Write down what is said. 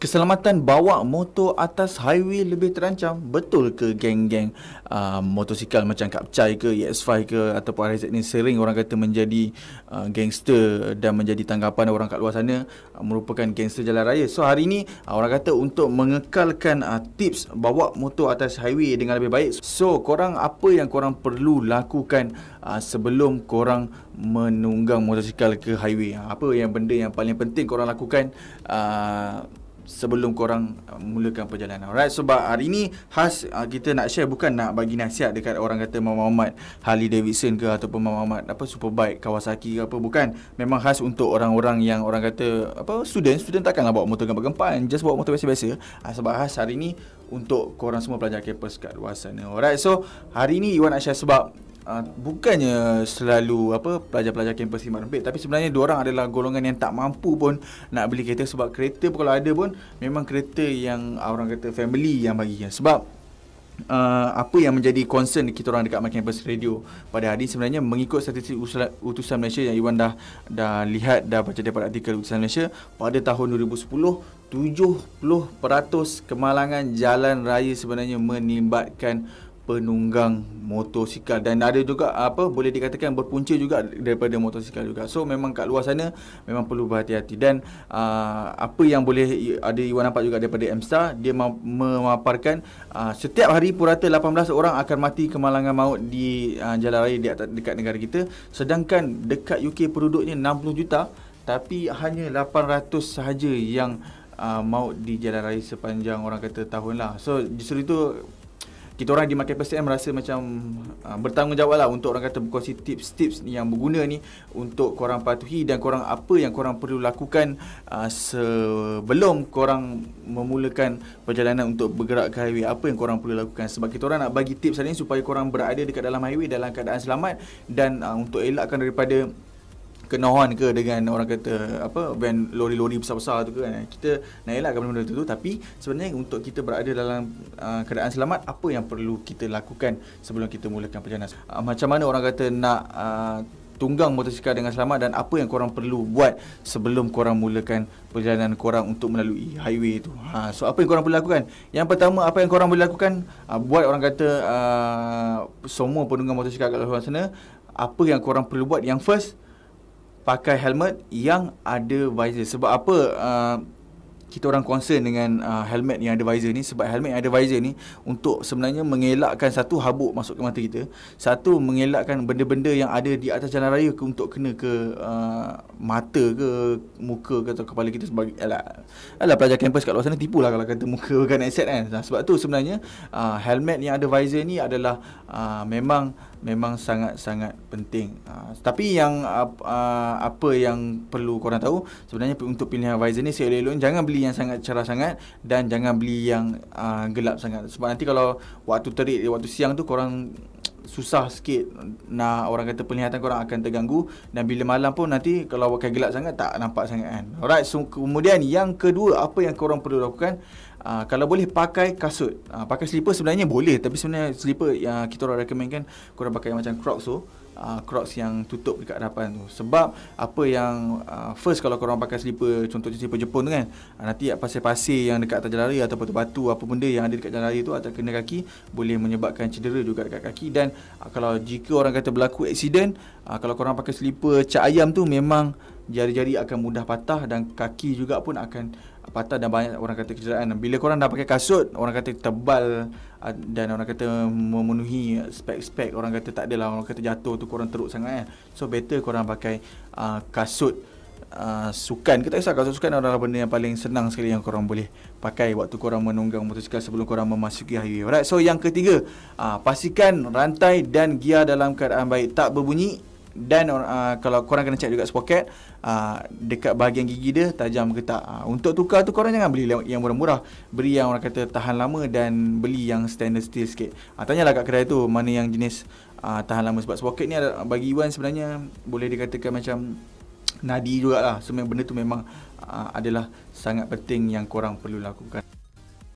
keselamatan bawa motor atas highway lebih terancam. Betul ke geng-geng uh, motosikal macam Kapcai ke, EX5 ke ataupun RZ ni sering orang kata menjadi uh, gangster dan menjadi tanggapan orang kat luar sana uh, merupakan gangster jalan raya. So hari ni uh, orang kata untuk mengekalkan uh, tips bawa motor atas highway dengan lebih baik. So korang apa yang korang perlu lakukan uh, sebelum korang menunggang motosikal ke highway? Apa yang benda yang paling penting korang lakukan uh, sebelum korang uh, mulakan perjalanan. Alright sebab hari ni khas uh, kita nak share bukan nak bagi nasihat dekat orang kata Mama Ahmad Harley Davidson ke ataupun Mama Ahmad apa superbike Kawasaki ke apa bukan. Memang khas untuk orang-orang yang orang kata apa student student takkanlah bawa motor gempak gempaan just bawa motor biasa-biasa. Uh, sebab khas hari ni untuk korang semua pelajar campus kat luar sana. Alright so hari ni Iwan nak share sebab Ah, bukannya selalu apa pelajar-pelajar kampus simak rempit tapi sebenarnya dua orang adalah golongan yang tak mampu pun nak beli kereta sebab kereta pun kalau ada pun memang kereta yang ah, orang kata family yang bagi sebab Uh, apa yang menjadi concern kita orang dekat Makin Campus Radio pada hari ini sebenarnya mengikut statistik utusan Malaysia yang Iwan dah dah lihat dah baca daripada artikel utusan Malaysia pada tahun 2010 70% kemalangan jalan raya sebenarnya menimbatkan penunggang motosikal dan ada juga apa boleh dikatakan berpunca juga daripada motosikal juga. So memang kat luar sana memang perlu berhati-hati dan uh, apa yang boleh ada Iwan nampak juga daripada MSA dia memaparkan uh, setiap hari purata 18 orang akan mati kemalangan maut di uh, jalan raya dekat, dekat negara kita sedangkan dekat UK penduduknya 60 juta tapi hanya 800 sahaja yang uh, maut di jalan raya sepanjang orang kata tahun lah. So justru itu kita orang di market PSM rasa macam uh, bertanggungjawab lah untuk orang kata berkongsi tips-tips ni yang berguna ni untuk korang patuhi dan korang apa yang korang perlu lakukan uh, sebelum korang memulakan perjalanan untuk bergerak ke highway apa yang korang perlu lakukan sebab kita orang nak bagi tips hari ni supaya korang berada dekat dalam highway dalam keadaan selamat dan uh, untuk elakkan daripada kenohan ke dengan orang kata apa van lori-lori besar-besar tu kan kita nak elak kepada benda tu tapi sebenarnya untuk kita berada dalam uh, keadaan selamat apa yang perlu kita lakukan sebelum kita mulakan perjalanan uh, macam mana orang kata nak uh, tunggang motosikal dengan selamat dan apa yang korang perlu buat sebelum korang mulakan perjalanan korang untuk melalui highway tu ha, so apa yang korang perlu lakukan yang pertama apa yang korang boleh lakukan uh, buat orang kata uh, semua penunggang motosikal kat luar sana apa yang korang perlu buat yang first pakai helmet yang ada visor sebab apa uh, kita orang concern dengan uh, helmet yang ada visor ni sebab helmet yang ada visor ni untuk sebenarnya mengelakkan satu habuk masuk ke mata kita satu mengelakkan benda-benda yang ada di atas jalan raya untuk kena ke uh, mata ke muka ke atau kepala kita sebagai alah, alah pelajar kampus kat luar sana lah kalau kata muka bukan headset kan sebab tu sebenarnya uh, helmet yang ada visor ni adalah uh, memang memang sangat-sangat penting. Uh, tapi yang uh, apa yang perlu korang tahu sebenarnya untuk pilihan visor ni selalu jangan beli yang sangat cerah sangat dan jangan beli yang uh, gelap sangat. Sebab nanti kalau waktu terik waktu siang tu korang susah sikit nah orang kata penglihatan korang akan terganggu dan bila malam pun nanti kalau pakai gelap sangat tak nampak sangat kan. Alright, so kemudian yang kedua apa yang korang perlu lakukan? Ah, kalau boleh pakai kasut. Uh, pakai slipper sebenarnya boleh tapi sebenarnya slipper yang kita orang recommend kan korang pakai macam Crocs tu. Uh, crocs yang tutup dekat hadapan tu sebab apa yang uh, first kalau korang pakai slipper contohnya slipper Jepun tu kan uh, nanti pasir-pasir yang dekat atas jalan raya ataupun batu apa benda yang ada dekat jalan tu atau kena kaki boleh menyebabkan cedera juga dekat kaki dan uh, kalau jika orang kata berlaku accident uh, kalau korang pakai slipper cak ayam tu memang jari-jari akan mudah patah dan kaki juga pun akan patah dan banyak orang kata kecederaan bila korang dah pakai kasut orang kata tebal ah, dan orang kata memenuhi spek-spek orang kata tak adalah orang kata jatuh tu korang teruk sangat kan so better korang pakai uh, kasut Uh, sukan kita kisah kasut sukan adalah benda yang paling senang sekali yang korang boleh pakai waktu korang menunggang motosikal sebelum korang memasuki highway alright so yang ketiga uh, pastikan rantai dan gear dalam keadaan baik tak berbunyi dan uh, kalau korang kena check juga spoket uh, dekat bahagian gigi dia tajam ke tak uh, untuk tukar tu korang jangan beli yang murah-murah beli yang orang kata tahan lama dan beli yang standard steel sikit uh, lah kat kedai tu mana yang jenis uh, tahan lama sebab spoket ni ada, bagi Iwan sebenarnya boleh dikatakan macam nadi jugalah so benda tu memang uh, adalah sangat penting yang korang perlu lakukan